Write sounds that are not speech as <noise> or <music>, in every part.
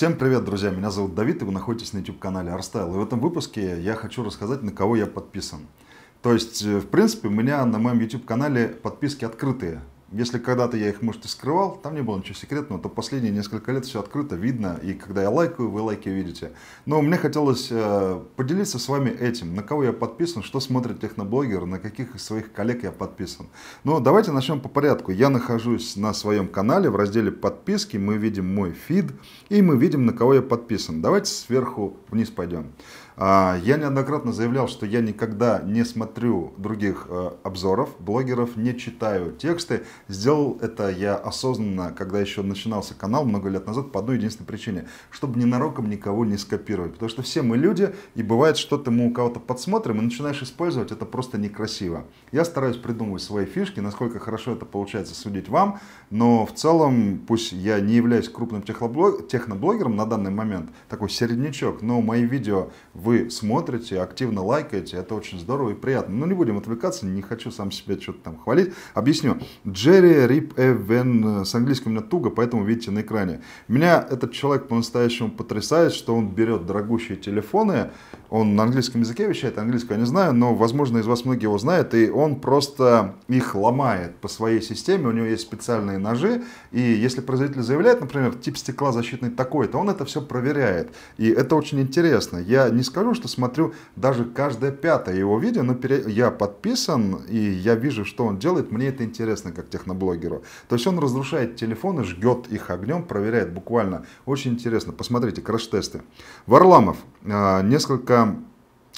Всем привет, друзья! Меня зовут Давид, и вы находитесь на YouTube-канале Арстайл. И в этом выпуске я хочу рассказать, на кого я подписан. То есть, э, в принципе, у меня на моем YouTube-канале подписки открытые. Если когда-то я их, может, и скрывал, там не было ничего секретного, то последние несколько лет все открыто, видно, и когда я лайкаю, вы лайки видите. Но мне хотелось э, поделиться с вами этим, на кого я подписан, что смотрит техноблогер, на каких из своих коллег я подписан. Но давайте начнем по порядку. Я нахожусь на своем канале в разделе подписки, мы видим мой фид, и мы видим, на кого я подписан. Давайте сверху вниз пойдем. А, я неоднократно заявлял, что я никогда не смотрю других э, обзоров, блогеров, не читаю тексты. Сделал это я осознанно, когда еще начинался канал много лет назад, по одной единственной причине, чтобы ненароком никого не скопировать. Потому что все мы люди, и бывает что-то мы у кого-то подсмотрим и начинаешь использовать, это просто некрасиво. Я стараюсь придумывать свои фишки, насколько хорошо это получается судить вам, но в целом, пусть я не являюсь крупным техноблогером на данный момент, такой середнячок, но мои видео вы вы смотрите, активно лайкаете, это очень здорово и приятно. Но ну, не будем отвлекаться, не хочу сам себя что-то там хвалить. Объясню. Джерри Рип Эвен, э, с английским у меня туго, поэтому видите на экране. Меня этот человек по-настоящему потрясает, что он берет дорогущие телефоны он на английском языке вещает, английского я не знаю, но, возможно, из вас многие его знают, и он просто их ломает по своей системе, у него есть специальные ножи, и если производитель заявляет, например, тип стекла защитный такой-то, он это все проверяет. И это очень интересно. Я не скажу, что смотрю даже каждое пятое его видео, но я подписан, и я вижу, что он делает, мне это интересно как техноблогеру. То есть он разрушает телефоны, жгет их огнем, проверяет буквально. Очень интересно. Посмотрите, краш-тесты. Варламов. А, несколько Selam.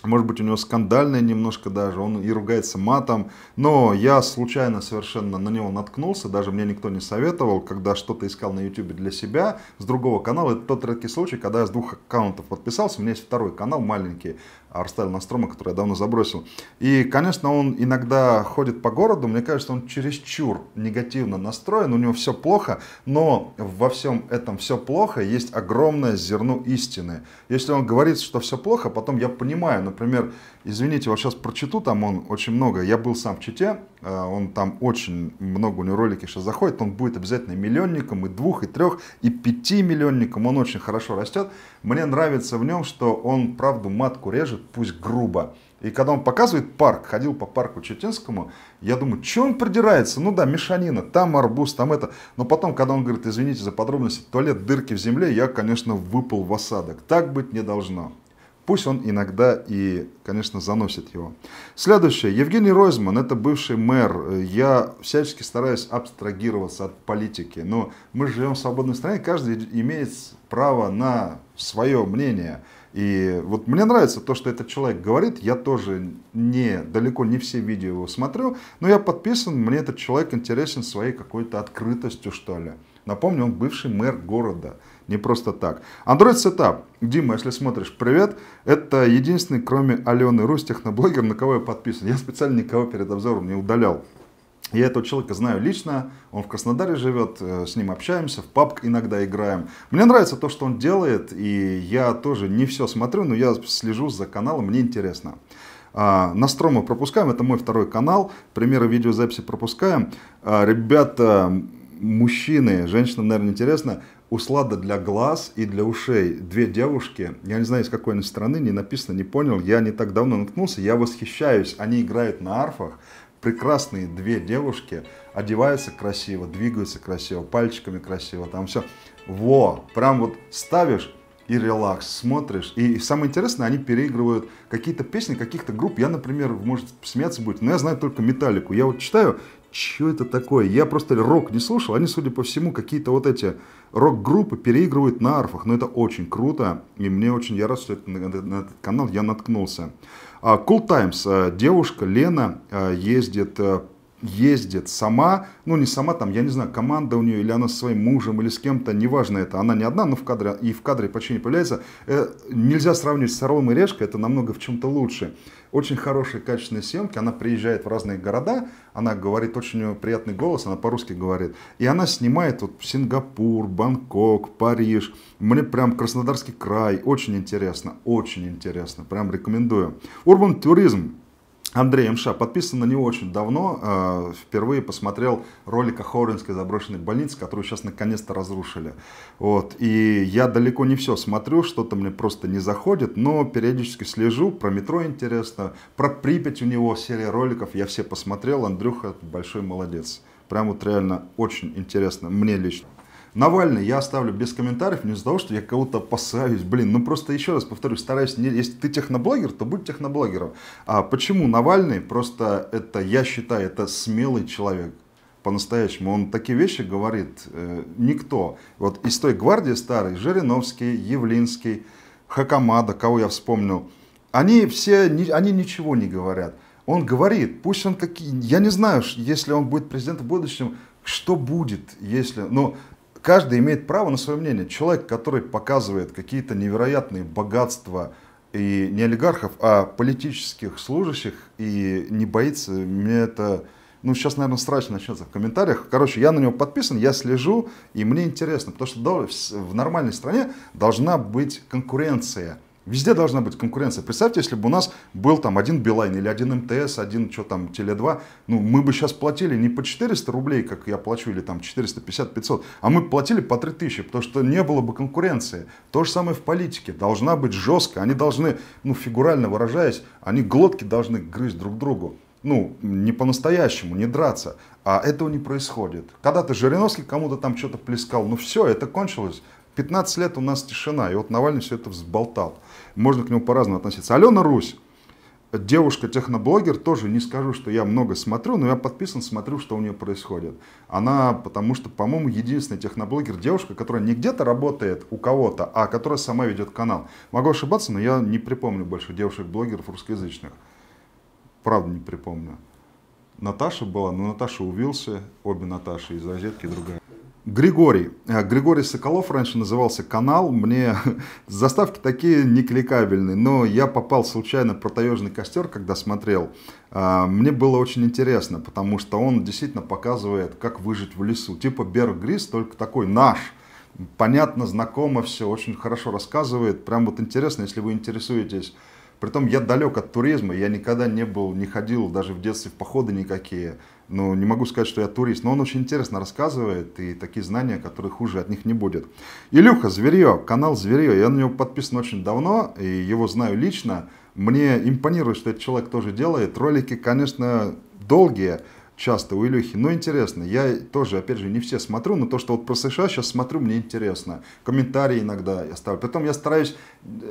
может быть, у него скандальное немножко даже, он и ругается матом. Но я случайно совершенно на него наткнулся, даже мне никто не советовал, когда что-то искал на YouTube для себя с другого канала. Это тот редкий случай, когда я с двух аккаунтов подписался. У меня есть второй канал маленький, Арстайл Настрома, который я давно забросил. И, конечно, он иногда ходит по городу, мне кажется, он чересчур негативно настроен, у него все плохо, но во всем этом все плохо есть огромное зерно истины. Если он говорит, что все плохо, потом я понимаю, Например, извините, вот сейчас про там он очень много. Я был сам в Чите, э, он там очень много у него ролики сейчас заходит. Он будет обязательно миллионником и двух, и трех, и пяти миллионником. Он очень хорошо растет. Мне нравится в нем, что он правду матку режет, пусть грубо. И когда он показывает парк, ходил по парку Читинскому, я думаю, что он придирается? Ну да, мешанина, там арбуз, там это. Но потом, когда он говорит, извините за подробности, туалет, дырки в земле, я, конечно, выпал в осадок. Так быть не должно. Пусть он иногда и, конечно, заносит его. Следующее. Евгений Ройзман, это бывший мэр. Я всячески стараюсь абстрагироваться от политики. Но мы живем в свободной стране, каждый имеет право на свое мнение. И вот мне нравится то, что этот человек говорит. Я тоже не, далеко не все видео его смотрю, но я подписан, мне этот человек интересен своей какой-то открытостью, что ли. Напомню, он бывший мэр города. Не просто так. Android Setup. Дима, если смотришь, привет. Это единственный, кроме Алены Русь, техноблогер, на кого я подписан. Я специально никого перед обзором не удалял. Я этого человека знаю лично, он в Краснодаре живет, э, с ним общаемся, в папк иногда играем. Мне нравится то, что он делает, и я тоже не все смотрю, но я слежу за каналом, мне интересно. А, Настрома пропускаем, это мой второй канал, примеры видеозаписи пропускаем. А, ребята, мужчины, женщинам, наверное, интересно, услада для глаз и для ушей. Две девушки, я не знаю, из какой они страны, не написано, не понял, я не так давно наткнулся, я восхищаюсь, они играют на арфах, прекрасные две девушки, одеваются красиво, двигаются красиво, пальчиками красиво, там все. Во, прям вот ставишь, и релакс, смотришь. И самое интересное, они переигрывают какие-то песни каких-то групп. Я, например, может, смеяться будет, но я знаю только металлику. Я вот читаю, что это такое? Я просто рок не слушал. Они, судя по всему, какие-то вот эти рок-группы переигрывают на арфах. Но это очень круто. И мне очень, я рад, что это, на, на этот канал я наткнулся. Uh, cool Times. Uh, девушка Лена uh, ездит э, ездит сама, ну не сама, там, я не знаю, команда у нее, или она со своим мужем, или с кем-то, неважно это, она не одна, но в кадре, и в кадре почти не появляется. Э, нельзя сравнивать с «Орлом и решкой», это намного в чем-то лучше. Очень хорошие, качественные съемки, она приезжает в разные города, она говорит очень приятный голос, она по-русски говорит, и она снимает вот Сингапур, Бангкок, Париж, мне прям Краснодарский край, очень интересно, очень интересно, прям рекомендую. Урбан туризм, Андрей Мша, подписан на него очень давно. А, впервые посмотрел ролик о Хоринской заброшенной больнице, которую сейчас наконец-то разрушили. Вот. И я далеко не все смотрю, что-то мне просто не заходит, но периодически слежу. Про метро интересно, про Припять у него серия роликов я все посмотрел. Андрюха большой молодец. Прям вот реально очень интересно мне лично. Навальный я оставлю без комментариев, не из-за того, что я кого-то опасаюсь. Блин, ну просто еще раз повторюсь, стараюсь, не, если ты техноблогер, то будь техноблогером. А почему Навальный? Просто это, я считаю, это смелый человек по-настоящему. Он такие вещи говорит э, никто. Вот из той гвардии старой, Жириновский, Явлинский, Хакамада, кого я вспомнил, они все, не, они ничего не говорят. Он говорит, пусть он какие, я не знаю, если он будет президентом в будущем, что будет, если, Но ну, каждый имеет право на свое мнение. Человек, который показывает какие-то невероятные богатства и не олигархов, а политических служащих и не боится, мне это... Ну, сейчас, наверное, страшно начнется в комментариях. Короче, я на него подписан, я слежу, и мне интересно, потому что в нормальной стране должна быть конкуренция – Везде должна быть конкуренция. Представьте, если бы у нас был там один Билайн или один МТС, один что там, Теле2, ну мы бы сейчас платили не по 400 рублей, как я плачу, или там 450-500, а мы платили по 3000, потому что не было бы конкуренции. То же самое в политике. Должна быть жестко, они должны, ну фигурально выражаясь, они глотки должны грызть друг другу ну, не по-настоящему, не драться. А этого не происходит. Когда-то Жириновский кому-то там что-то плескал, ну все, это кончилось. 15 лет у нас тишина, и вот Навальный все это взболтал. Можно к нему по-разному относиться. Алена Русь, девушка-техноблогер, тоже не скажу, что я много смотрю, но я подписан, смотрю, что у нее происходит. Она, потому что, по-моему, единственная техноблогер, девушка, которая не где-то работает у кого-то, а которая сама ведет канал. Могу ошибаться, но я не припомню больше девушек-блогеров русскоязычных. Правда, не припомню. Наташа была, но Наташа увился, обе Наташи из розетки, другая. Григорий. А, Григорий Соколов раньше назывался канал. Мне <laughs> заставки такие некликабельные, но я попал случайно про таежный костер, когда смотрел. А, мне было очень интересно, потому что он действительно показывает, как выжить в лесу. Типа Берг Грис, только такой наш. Понятно, знакомо все, очень хорошо рассказывает. Прям вот интересно, если вы интересуетесь Притом я далек от туризма, я никогда не был, не ходил даже в детстве в походы никакие. Ну, не могу сказать, что я турист, но он очень интересно рассказывает, и такие знания, которые хуже от них не будет. Илюха Зверье, канал Зверье, я на него подписан очень давно, и его знаю лично. Мне импонирует, что этот человек тоже делает. Ролики, конечно, долгие, часто у Илюхи. Но интересно, я тоже, опять же, не все смотрю, но то, что вот про США сейчас смотрю, мне интересно. Комментарии иногда я ставлю. Потом я стараюсь,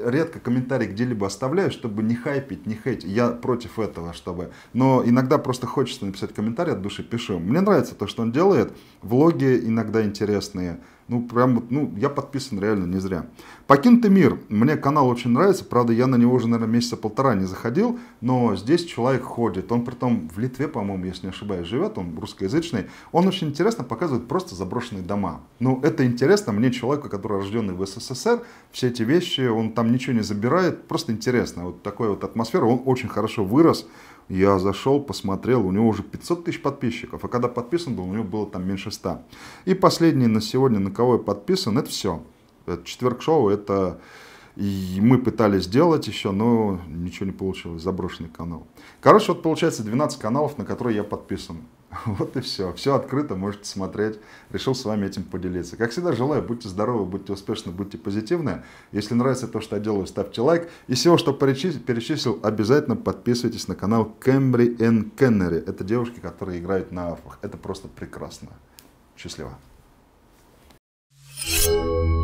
редко комментарии где-либо оставляю, чтобы не хайпить, не хейтить. Я против этого, чтобы... Но иногда просто хочется написать комментарий от души, пишу. Мне нравится то, что он делает. Влоги иногда интересные. Ну, прям вот, ну, я подписан реально не зря. Покинутый мир. Мне канал очень нравится. Правда, я на него уже, наверное, месяца полтора не заходил. Но здесь человек ходит. Он при том в Литве, по-моему, если не ошибаюсь, живет. Он русскоязычный. Он очень интересно показывает просто заброшенные дома. Ну, это интересно мне, человеку, который рожденный в СССР. Все эти вещи, он там ничего не забирает. Просто интересно. Вот такая вот атмосфера. Он очень хорошо вырос я зашел, посмотрел, у него уже 500 тысяч подписчиков, а когда подписан был, у него было там меньше 100. И последний на сегодня, на кого я подписан, это все. Это четверг шоу, это и мы пытались сделать еще, но ничего не получилось, заброшенный канал. Короче, вот получается 12 каналов, на которые я подписан. <laughs> Вот и все. Все открыто, можете смотреть. Решил с вами этим поделиться. Как всегда, желаю, будьте здоровы, будьте успешны, будьте позитивны. Если нравится то, что я делаю, ставьте лайк. И всего, что перечислил, обязательно подписывайтесь на канал Кэмбри and Кеннери. Это девушки, которые играют на афах. Это просто прекрасно. Счастливо. thank you